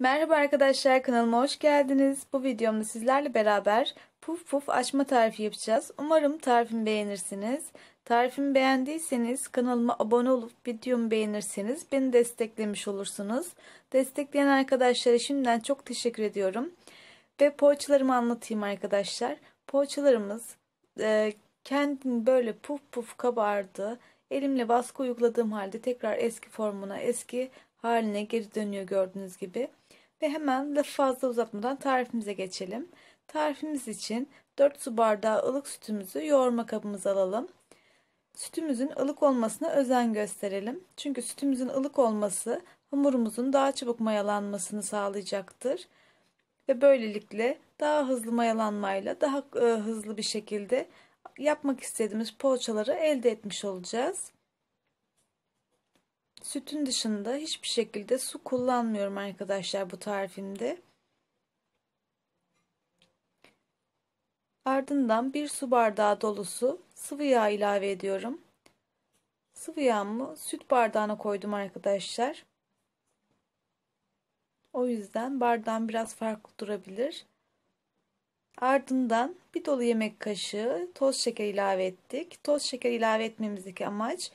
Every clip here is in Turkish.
Merhaba arkadaşlar kanalıma hoş geldiniz. Bu videomda sizlerle beraber puf puf açma tarifi yapacağız. Umarım tarifimi beğenirsiniz. Tarifimi beğendiyseniz kanalıma abone olup videomu beğenirseniz beni desteklemiş olursunuz. Destekleyen arkadaşlara şimdiden çok teşekkür ediyorum. Ve poğaçalarımı anlatayım arkadaşlar. Poğaçalarımız e, kendini böyle puf puf kabardı. Elimle baskı uyguladığım halde tekrar eski formuna eski haline geri dönüyor gördüğünüz gibi. Ve hemen lafı fazla uzatmadan tarifimize geçelim. Tarifimiz için 4 su bardağı ılık sütümüzü yoğurma kabımıza alalım. Sütümüzün ılık olmasına özen gösterelim. Çünkü sütümüzün ılık olması hamurumuzun daha çabuk mayalanmasını sağlayacaktır. Ve böylelikle daha hızlı mayalanmayla daha e, hızlı bir şekilde yapmak istediğimiz poğaçaları elde etmiş olacağız. Sütün dışında hiçbir şekilde su kullanmıyorum arkadaşlar bu tarifimde. Ardından bir su bardağı dolusu sıvı yağ ilave ediyorum. Sıvı yağımı süt bardağına koydum arkadaşlar. O yüzden bardağım biraz farklı durabilir. Ardından bir dolu yemek kaşığı toz şeker ilave ettik. Toz şeker ilave etmemizdeki amaç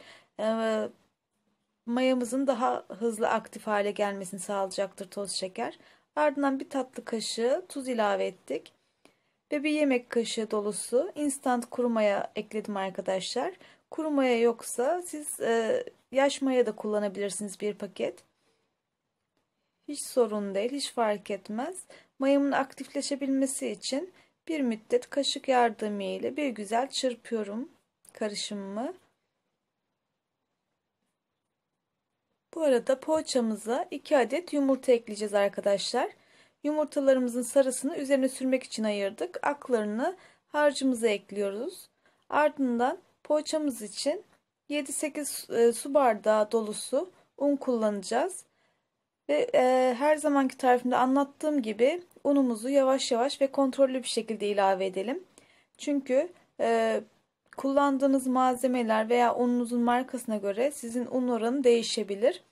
mayamızın daha hızlı aktif hale gelmesini sağlayacaktır toz şeker. Ardından bir tatlı kaşığı tuz ilave ettik. Ve bir yemek kaşığı dolusu instant kuru maya ekledim arkadaşlar. Kuru maya yoksa siz e, yaş maya da kullanabilirsiniz bir paket. Hiç sorun değil, hiç fark etmez. Mayamın aktifleşebilmesi için bir müddet kaşık yardımı ile bir güzel çırpıyorum karışımımı. Bu arada poğaçamıza 2 adet yumurta ekleyeceğiz arkadaşlar. Yumurtalarımızın sarısını üzerine sürmek için ayırdık. Aklarını harcımıza ekliyoruz. Ardından poğaçamız için 7-8 e, su bardağı dolusu un kullanacağız. Ve e, her zamanki tarifimde anlattığım gibi unumuzu yavaş yavaş ve kontrollü bir şekilde ilave edelim. Çünkü e, Kullandığınız malzemeler veya ununuzun markasına göre sizin un oranı değişebilir.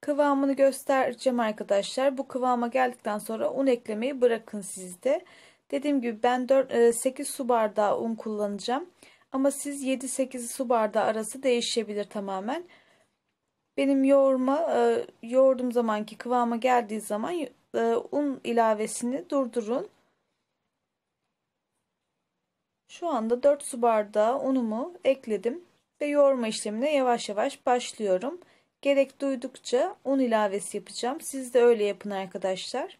Kıvamını göstereceğim arkadaşlar. Bu kıvama geldikten sonra un eklemeyi bırakın sizde. Dediğim gibi ben 4, 8 e, su bardağı un kullanacağım. Ama siz 7-8 su bardağı arası değişebilir tamamen. Benim yoğurma e, yoğurduğum zamanki kıvama geldiği zaman e, un ilavesini durdurun. Şu anda 4 su bardağı unumu ekledim ve yoğurma işlemine yavaş yavaş başlıyorum. Gerek duydukça un ilavesi yapacağım. Siz de öyle yapın arkadaşlar.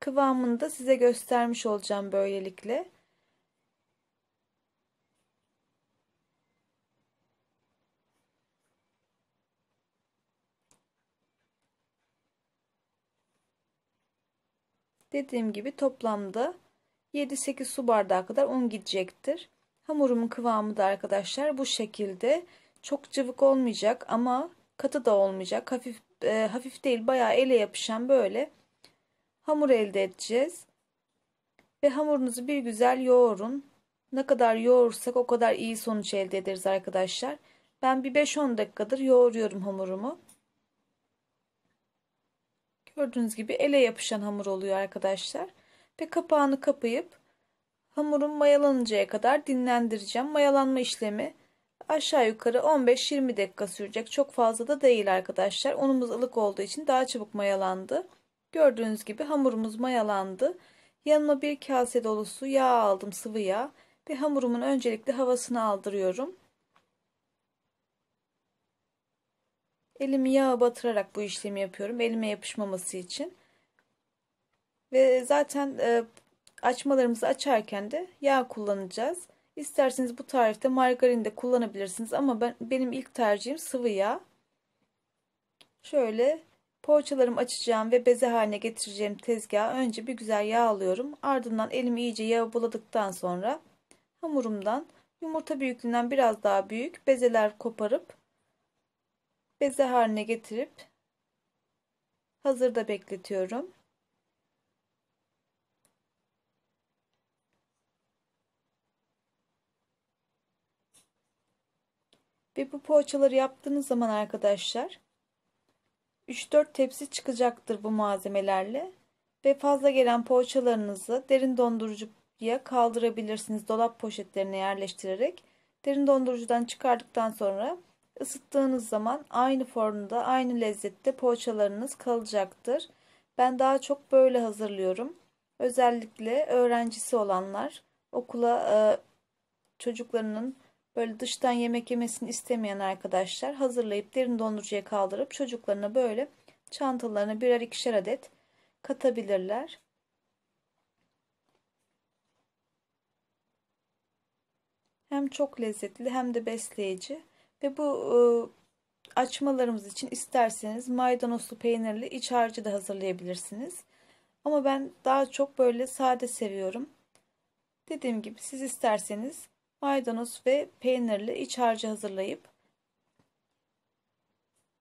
Kıvamını da size göstermiş olacağım böylelikle. Dediğim gibi toplamda 7-8 su bardağı kadar un gidecektir. Hamurumun kıvamı da arkadaşlar bu şekilde. Çok cıvık olmayacak ama katı da olmayacak. Hafif e, hafif değil bayağı ele yapışan böyle hamur elde edeceğiz. Ve hamurunuzu bir güzel yoğurun. Ne kadar yoğursak o kadar iyi sonuç elde ederiz arkadaşlar. Ben bir 5-10 dakikadır yoğuruyorum hamurumu. Gördüğünüz gibi ele yapışan hamur oluyor arkadaşlar ve kapağını kapayıp hamurum mayalanıncaya kadar dinlendireceğim. Mayalanma işlemi aşağı yukarı 15-20 dakika sürecek. Çok fazla da değil arkadaşlar. Unumuz ılık olduğu için daha çabuk mayalandı. Gördüğünüz gibi hamurumuz mayalandı. Yanıma bir kase dolusu yağ aldım sıvı yağ ve hamurumun öncelikle havasını aldırıyorum. Elimi yağa batırarak bu işlemi yapıyorum. Elime yapışmaması için. Ve zaten e, açmalarımızı açarken de yağ kullanacağız. İsterseniz bu tarifte margarin de kullanabilirsiniz ama ben benim ilk tercihim sıvı yağ. Şöyle poğaçalarımı açacağım ve beze haline getireceğim tezgaha önce bir güzel yağlıyorum. Ardından elimi iyice yağ buladıktan sonra hamurumdan yumurta büyüklüğünden biraz daha büyük bezeler koparıp beze haline getirip hazırda bekletiyorum. Ve bu poğaçaları yaptığınız zaman arkadaşlar 3-4 tepsi çıkacaktır bu malzemelerle. Ve fazla gelen poğaçalarınızı derin dondurucuya kaldırabilirsiniz dolap poşetlerine yerleştirerek. Derin dondurucudan çıkardıktan sonra ısıttığınız zaman aynı formda aynı lezzette poğaçalarınız kalacaktır. Ben daha çok böyle hazırlıyorum. Özellikle öğrencisi olanlar okula e, çocuklarının böyle dıştan yemek yemesini istemeyen arkadaşlar hazırlayıp derin dondurucuya kaldırıp çocuklarına böyle çantalarına birer ikişer adet katabilirler. Hem çok lezzetli hem de besleyici ve bu e, açmalarımız için isterseniz maydanozlu peynirli iç harcı da hazırlayabilirsiniz. Ama ben daha çok böyle sade seviyorum. Dediğim gibi siz isterseniz maydanoz ve peynirli iç harcı hazırlayıp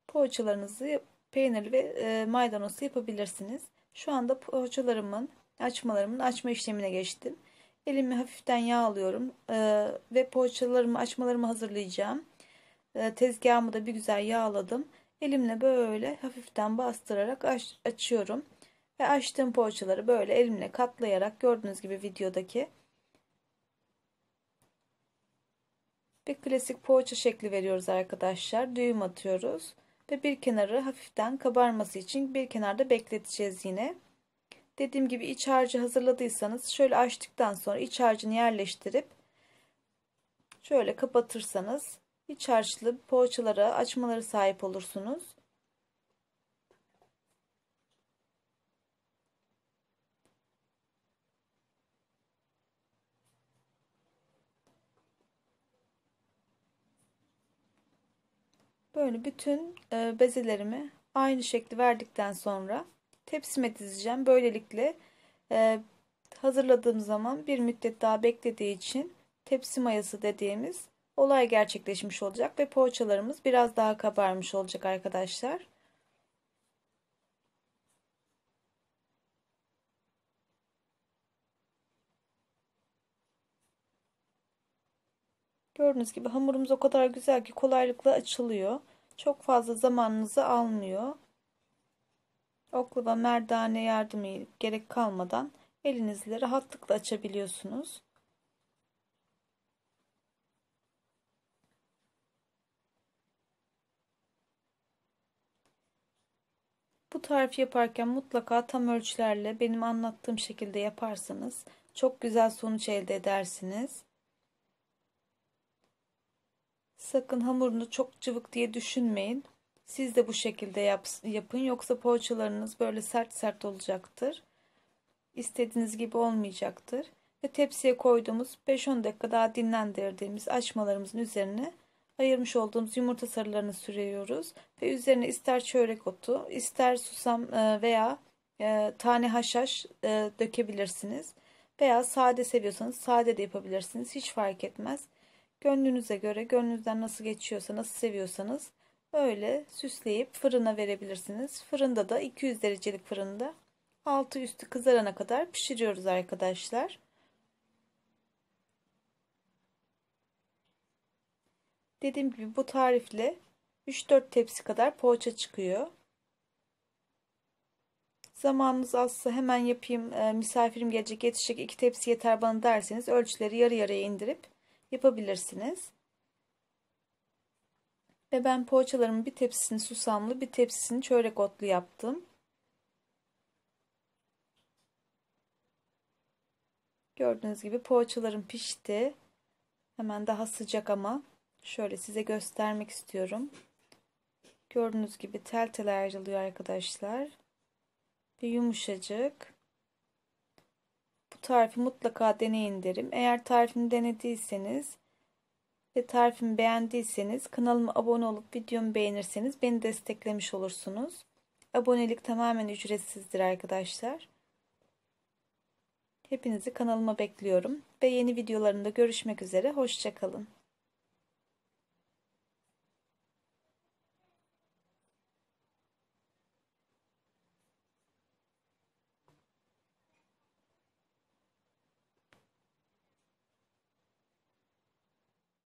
poğaçalarınızı peynirli ve e, maydanozlu yapabilirsiniz. Şu anda poğaçalarımın açmalarımın açma işlemine geçtim. Elimi hafiften yağ alıyorum e, ve poğaçalarımı açmalarımı hazırlayacağım. E, tezgahımı da bir güzel yağladım. Elimle böyle hafiften bastırarak aç, açıyorum. Ve açtığım poğaçaları böyle elimle katlayarak gördüğünüz gibi videodaki Bir klasik poğaça şekli veriyoruz arkadaşlar. Düğüm atıyoruz. Ve bir kenarı hafiften kabarması için bir kenarda bekleteceğiz yine. Dediğim gibi iç harcı hazırladıysanız şöyle açtıktan sonra iç harcını yerleştirip şöyle kapatırsanız iç harçlı poğaçalara açmaları sahip olursunuz. Böyle bütün e, bezelerimi aynı şekli verdikten sonra tepsime dizeceğim. Böylelikle e, hazırladığım zaman bir müddet daha beklediği için tepsi mayası dediğimiz olay gerçekleşmiş olacak ve poğaçalarımız biraz daha kabarmış olacak arkadaşlar. Gördüğünüz gibi hamurumuz o kadar güzel ki kolaylıkla açılıyor. Çok fazla zamanınızı almıyor. Oklava merdane yardımı gerek kalmadan elinizle rahatlıkla açabiliyorsunuz. Bu tarifi yaparken mutlaka tam ölçülerle benim anlattığım şekilde yaparsanız çok güzel sonuç elde edersiniz. Sakın hamurunu çok cıvık diye düşünmeyin. Siz de bu şekilde yap, yapın yoksa poğaçalarınız böyle sert sert olacaktır. İstediğiniz gibi olmayacaktır. Ve tepsiye koyduğumuz 5-10 dakika daha dinlendirdiğimiz açmalarımızın üzerine ayırmış olduğumuz yumurta sarılarını sürüyoruz. Ve üzerine ister çörek otu, ister susam e, veya e, tane haşhaş e, dökebilirsiniz. Veya sade seviyorsanız sade de yapabilirsiniz. Hiç fark etmez. Gönlünüze göre, gönlünüzden nasıl geçiyorsa, nasıl seviyorsanız öyle süsleyip fırına verebilirsiniz. Fırında da 200 derecelik fırında altı üstü kızarana kadar pişiriyoruz arkadaşlar. Dediğim gibi bu tarifle 3-4 tepsi kadar poğaça çıkıyor. Zamanınız azsa hemen yapayım e, misafirim gelecek yetişecek 2 tepsi yeter bana derseniz ölçüleri yarı yarıya indirip yapabilirsiniz. Ve ben poğaçalarımın bir tepsisini susamlı, bir tepsisini çörek otlu yaptım. Gördüğünüz gibi poğaçalarım pişti. Hemen daha sıcak ama şöyle size göstermek istiyorum. Gördüğünüz gibi tel tel ayrılıyor arkadaşlar. Ve yumuşacık. Bu tarifi mutlaka deneyin derim. Eğer tarifimi denediyseniz ve tarifimi beğendiyseniz kanalıma abone olup videomu beğenirseniz beni desteklemiş olursunuz. Abonelik tamamen ücretsizdir arkadaşlar. Hepinizi kanalıma bekliyorum ve yeni videolarımda görüşmek üzere. Hoşçakalın.